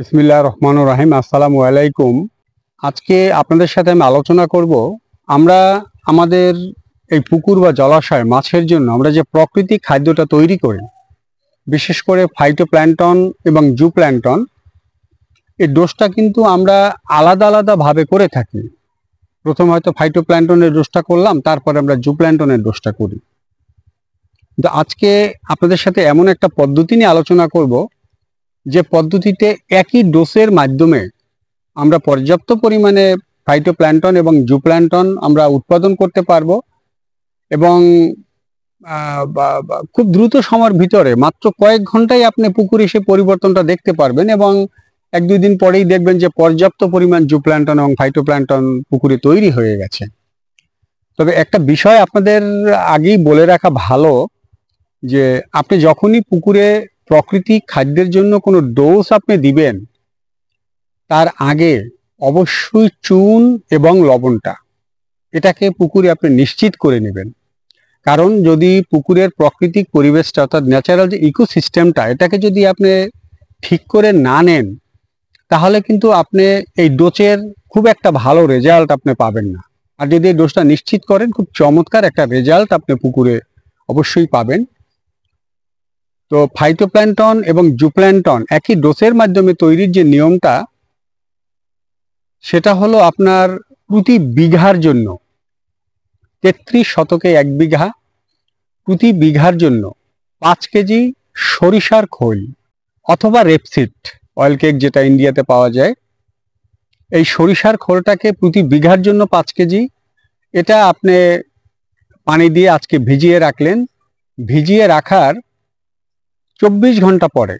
বিসমিল্লা রহমান রাহিম আসসালামু আলাইকুম আজকে আপনাদের সাথে আমি আলোচনা করব আমরা আমাদের এই পুকুর বা জলাশয় মাছের জন্য আমরা যে প্রকৃতিক খাদ্যটা তৈরি করি বিশেষ করে ফাইটোপ্ল্যান্টন এবং জু প্ল্যান্টন এই ডোসটা কিন্তু আমরা আলাদা আলাদাভাবে করে থাকি প্রথম হয়তো ফাইটোপ্ল্যান্টনের ডোসটা করলাম তারপরে আমরা জু প্ল্যান্টনের ডোসটা করি তো আজকে আপনাদের সাথে এমন একটা পদ্ধতি নিয়ে আলোচনা করবো যে পদ্ধতিতে একই ডোসের মাধ্যমে আমরা পর্যাপ্ত পরিমাণে ফাইটোপ্ল্যান্টন এবং জুপ্ল্যান্টন আমরা উৎপাদন করতে পারবো এবং খুব দ্রুত সময়ের ভিতরে মাত্র কয়েক ঘন্টায় আপনি পুকুরে সে পরিবর্তনটা দেখতে পারবেন এবং এক দুই দিন পরেই দেখবেন যে পর্যাপ্ত পরিমাণ জুপ্ল্যান্টন এবং ফাইটোপ্ল্যান্টন পুকুরে তৈরি হয়ে গেছে তবে একটা বিষয় আপনাদের আগেই বলে রাখা ভালো যে আপনি যখনই পুকুরে প্রকৃতি খাদ্যের জন্য কোনো ডোজ আপনি দিবেন তার আগে অবশ্যই চুন এবং লবণটা এটাকে পুকুরে আপনি নিশ্চিত করে নেবেন কারণ যদি পুকুরের প্রাকৃতিক পরিবেশটা অর্থাৎ ন্যাচারাল যে ইকোসিস্টেমটা এটাকে যদি আপনি ঠিক করে না নেন তাহলে কিন্তু আপনি এই ডোচের খুব একটা ভালো রেজাল্ট আপনি পাবেন না আর যদি এই ডোজটা নিশ্চিত করেন খুব চমৎকার একটা রেজাল্ট আপনি পুকুরে অবশ্যই পাবেন তো ফাইটোপ্ল্যান্টন এবং জুপ্ল্যান্টন একই ডোসের মাধ্যমে তৈরির যে নিয়মটা সেটা হলো আপনার প্রতি বিঘার জন্য তেত্রিশ শতকে এক বিঘা প্রতি বিঘার জন্য পাঁচ কেজি সরিষার খৈল অথবা রেপসিট অয়েল কেক যেটা ইন্ডিয়াতে পাওয়া যায় এই সরিষার খোলটাকে প্রতি বিঘার জন্য পাঁচ কেজি এটা আপনি পানি দিয়ে আজকে ভিজিয়ে রাখলেন ভিজিয়ে রাখার চব্বিশ ঘন্টা পরে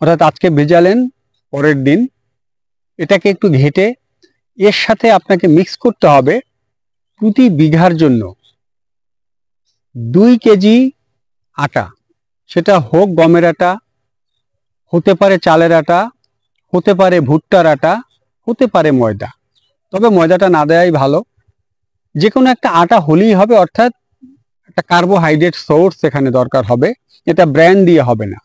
অর্থাৎ আজকে ভেজালেন পরের দিন এটাকে একটু ঘেটে এর সাথে আপনাকে মিক্স করতে হবে প্রতি বিঘার জন্য দুই কেজি আটা সেটা হোক গমের আটা হতে পারে চালের আটা হতে পারে ভুট্টার আটা হতে পারে ময়দা তবে ময়দাটা না দেয়াই ভালো যে কোনো একটা আটা হলেই হবে অর্থাৎ একটা কার্বোহাইড্রেট সোর্স এখানে দরকার হবে এটা ব্র্যান্ড দিয়ে হবে না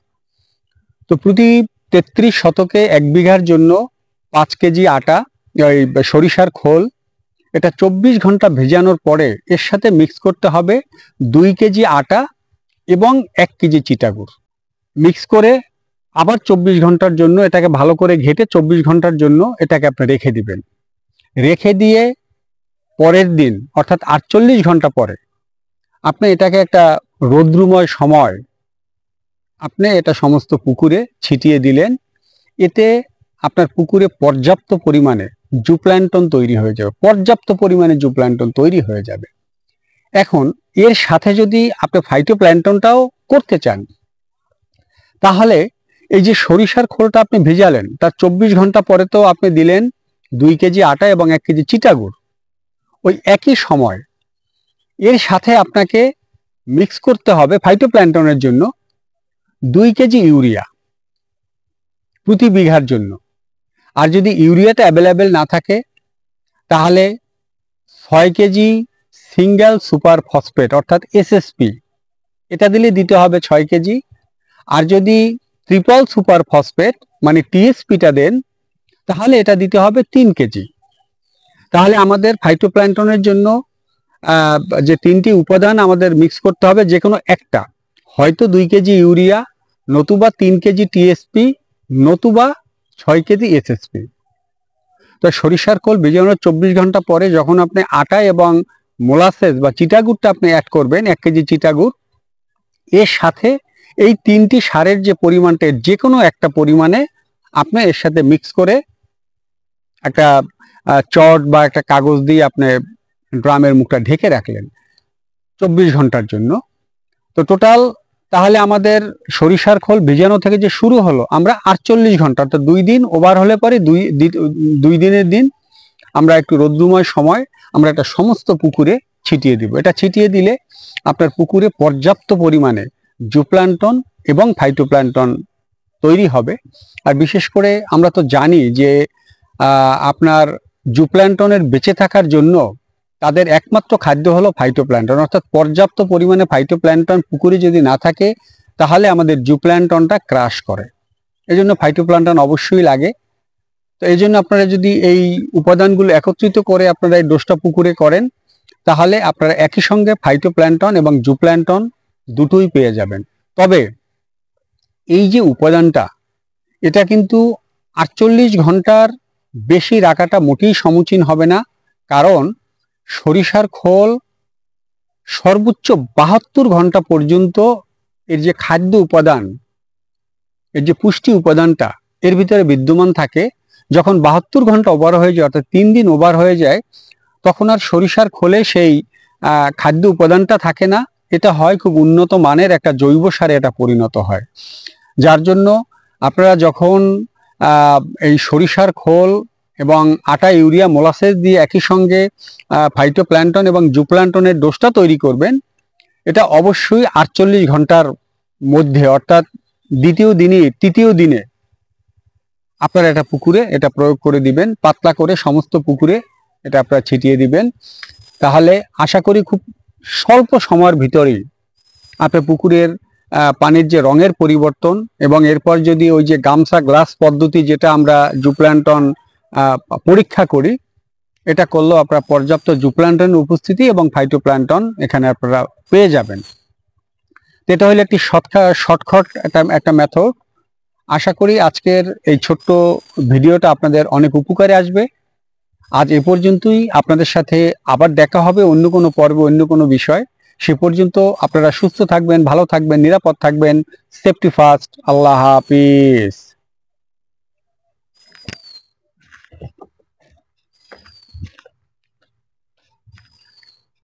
তো প্রতি তেত্রিশ শতকে এক বিঘার জন্য পাঁচ কেজি আটা ওই সরিষার খোল এটা চব্বিশ ঘন্টা ভেজানোর পরে এর সাথে মিক্স করতে হবে দুই কেজি আটা এবং এক কেজি চিটাগুড় মিক্স করে আবার চব্বিশ ঘন্টার জন্য এটাকে ভালো করে ঘেটে চব্বিশ ঘন্টার জন্য এটাকে আপনি রেখে দিবেন রেখে দিয়ে পরের দিন অর্থাৎ আটচল্লিশ ঘন্টা পরে আপনি এটাকে একটা রৌদ্রময় সময় আপনি এটা সমস্ত পুকুরে ছিটিয়ে দিলেন এতে আপনার পুকুরে পর্যাপ্ত পরিমাণে জুপ্ল্যান্টন তৈরি হয়ে যাবে পর্যাপ্ত পরিমাণে জুপ্ল্যান্টন তৈরি হয়ে যাবে এখন এর সাথে যদি আপনি ফাইটোপ্ল্যান্টনটাও করতে চান তাহলে এই যে সরিষার খোলটা আপনি ভেজালেন তার চব্বিশ ঘন্টা পরে তো আপনি দিলেন দুই কেজি আটা এবং এক কেজি চিটাগুড় ওই একই সময় এর সাথে আপনাকে মিক্স করতে হবে ফাইটোপ্ল্যান্টনের জন্য দুই কেজি ইউরিয়া প্রতি বিঘার জন্য আর যদি ইউরিয়াটা অ্যাভেলেবেল না থাকে তাহলে ছয় কেজি সিঙ্গেল সুপার ফসফেট অর্থাৎ এসএসপি এটা দিলে দিতে হবে ছয় কেজি আর যদি ট্রিপল সুপার ফসফেট মানে টিএসপিটা দেন তাহলে এটা দিতে হবে তিন কেজি তাহলে আমাদের ফাইটোপ্ল্যান্টনের জন্য যে তিনটি উপাদান আমাদের মিক্স করতে হবে যে কোনো একটা হয়তো দুই কেজি ইউরিয়া নতুবা তিন কেজি টিএসপি নতুবা ছয় কেজি এসএসপি তো সরিষার কোল বীজানোর চব্বিশ ঘন্টা পরে যখন আপনি আটা এবং মোলাসেস বা চিটাগুড়টা আপনি অ্যাড করবেন এক কেজি চিটাগুড় এর সাথে এই তিনটি সারের যে পরিমাণটা যে কোনো একটা পরিমাণে আপনি এর সাথে মিক্স করে একটা চট বা একটা কাগজ দিয়ে আপনি ড্রামের মুখটা ঢেকে রাখলেন চব্বিশ ঘন্টার জন্য তো টোটাল তাহলে আমাদের সরিষার খোল ভিজানো থেকে যে শুরু হলো আমরা আটচল্লিশ ঘন্টা অর্থাৎ দুই দিন ওভার হলে পরে দুই দুই দিনের দিন আমরা একটু রোদ্রুময় সময় আমরা একটা সমস্ত পুকুরে ছিটিয়ে দিব এটা ছিটিয়ে দিলে আপনার পুকুরে পর্যাপ্ত পরিমাণে জুপ্লান্টন এবং ফাইটোপ্লান্টন তৈরি হবে আর বিশেষ করে আমরা তো জানি যে আপনার জুপ্ল্যান্টনের বেঁচে থাকার জন্য তাদের একমাত্র খাদ্য হলো ফাইটোপ্ল্যান্টন অর্থাৎ পর্যাপ্ত পরিমাণে ফাইটোপ্ল্যান্টন পুকুরে যদি না থাকে তাহলে আমাদের জুপ্ল্যান্টনটা ক্রাশ করে এই জন্য ফাইটোপ্ল্যান্টন অবশ্যই লাগে তো এই জন্য আপনারা যদি এই উপাদানগুলো একত্রিত করে আপনারা এই ডোসটা পুকুরে করেন তাহলে আপনারা একই সঙ্গে ফাইটোপ্ল্যান্টন এবং জুপ্ল্যান্টন দুটোই পেয়ে যাবেন তবে এই যে উপাদানটা এটা কিন্তু আটচল্লিশ ঘন্টার বেশি রাখাটা মোটেই সমুচীন হবে না কারণ সরিষার খোল সর্বোচ্চ বাহাত্তর ঘন্টা পর্যন্ত এর যে খাদ্য উপাদান এর যে পুষ্টি উপাদানটা এর ভিতরে বিদ্যমান থাকে যখন বাহাত্তর ঘন্টা ওভার হয়ে যায় অর্থাৎ তিন দিন ওভার হয়ে যায় তখন আর সরিষার খোলে সেই খাদ্য উপাদানটা থাকে না এটা হয় খুব উন্নত মানের একটা জৈব সারে এটা পরিণত হয় যার জন্য আপনারা যখন এই সরিষার খোল এবং আটা ইউরিয়া মোলাসেস দিয়ে একই সঙ্গে ফাইটোপ্ল্যান্টন এবং জুপ্ল্যান্টনের ডোসটা তৈরি করবেন এটা অবশ্যই আটচল্লিশ ঘন্টার মধ্যে অর্থাৎ দ্বিতীয় দিনই তৃতীয় দিনে আপনারা এটা পুকুরে এটা প্রয়োগ করে দিবেন পাতলা করে সমস্ত পুকুরে এটা আপনারা ছিটিয়ে দিবেন তাহলে আশা করি খুব স্বল্প সময়ের ভিতরেই আপনার পুকুরের পানির যে রঙের পরিবর্তন এবং এরপর যদি ওই যে গামছা গ্লাস পদ্ধতি যেটা আমরা জুপ্ল্যান্টন পরীক্ষা করি এটা করলেও আপনারা পর্যাপ্ত জুপ্লান্টন উপস্থিতি এবং ফাইটোপ্লান্টন এখানে আপনারা পেয়ে যাবেন এটা হলো একটি শর্টকা শর্টকট একটা একটা মেথড আশা করি আজকের এই ছোট্ট ভিডিওটা আপনাদের অনেক উপকারে আসবে আজ এ পর্যন্তই আপনাদের সাথে আবার দেখা হবে অন্য কোনো পর্বে অন্য কোনো বিষয় সে পর্যন্ত আপনারা সুস্থ থাকবেন ভালো থাকবেন নিরাপদ থাকবেন সেফটি ফার্স্ট আল্লাহ হাফিজ